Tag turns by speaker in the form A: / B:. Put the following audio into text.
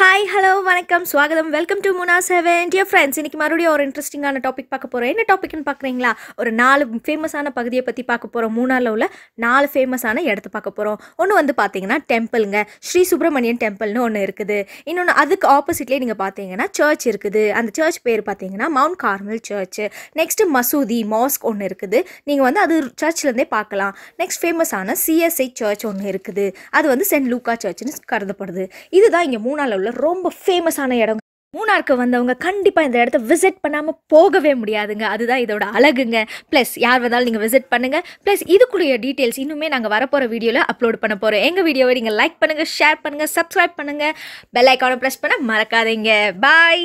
A: hi hello வணக்கம் ஸ்வாகதம் welcome to முனா செவன் டியர் ஃப்ரெண்ட்ஸ் இன்றைக்கி மறுபடியும் ஒரு இன்ட்ரெஸ்டிங்கான டாபிக் பார்க்க போகிறோம் என்ன டாபிக்னு பார்க்குறீங்களா ஒரு நாலு ஃபேமஸான பகுதியை பற்றி பார்க்க போகிறோம் மூணாவில் உள்ள நாலு ஃபேமஸான இடத்த பார்க்க போகிறோம் ஒன்று வந்து பார்த்தீங்கன்னா டெம்பிளுங்க ஸ்ரீ சுப்பிரமணியன் டெம்பிள்னு ஒன்று இருக்குது இன்னொன்று அதுக்கு ஆப்போசிட்லேயே நீங்கள் பார்த்தீங்கன்னா சர்ச் இருக்குது அந்த சர்ச் பேர் பார்த்தீங்கன்னா மவுண்ட் கார்மல் சர்ச் நெக்ஸ்ட்டு மசூதி மாஸ்க் ஒன்று இருக்குது நீங்கள் வந்து அது சர்ச்லேருந்தே பார்க்கலாம் நெக்ஸ்ட் ஃபேமஸான சிஎஸ்ஐ சர்ச் ஒன்று இருக்குது அது வந்து சென்ட் லூக்கா சர்ச்னு கருதப்படுது இதுதான் இங்கே மூணாவில் கோயம்புத்தூரில் ரொம்ப ஃபேமஸான இடம் மூணாருக்கு வந்தவங்க கண்டிப்பாக இந்த இடத்த விசிட் பண்ணாமல் போகவே முடியாதுங்க அதுதான் இதோட அழகுங்க ப்ளஸ் யார் வந்தாலும் நீங்கள் விசிட் பண்ணுங்கள் ப்ளஸ் இதுக்குரிய டீட்டெயில்ஸ் இன்னுமே நாங்கள் வரப்போகிற வீடியோவில் அப்லோட் பண்ண போகிறோம் எங்கள் வீடியோவை நீங்கள் லைக் பண்ணுங்கள் ஷேர் பண்ணுங்கள் சப்ஸ்கிரைப் பண்ணுங்கள் பெல் ஐக்கானை ப்ரெஸ் பண்ண மறக்காதீங்க பாய்